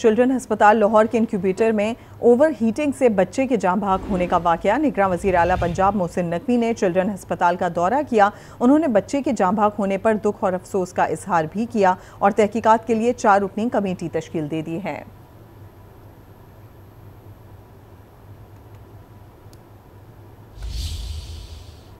children अस्पताल लाहौर के incubator में ओवर हीटिंग से बच्चे के जाम भाग होने का वाक़ निगरान वजीर अला पंजाब मोहसिन नकवी ने चिल्ड्रन अस्पताल का दौरा किया उन्होंने बच्चे के जाम भाग होने पर दुख और अफसोस का इजहार भी किया और तहकीकात के लिए चार रुकनी कमेटी तश्ील दे दी है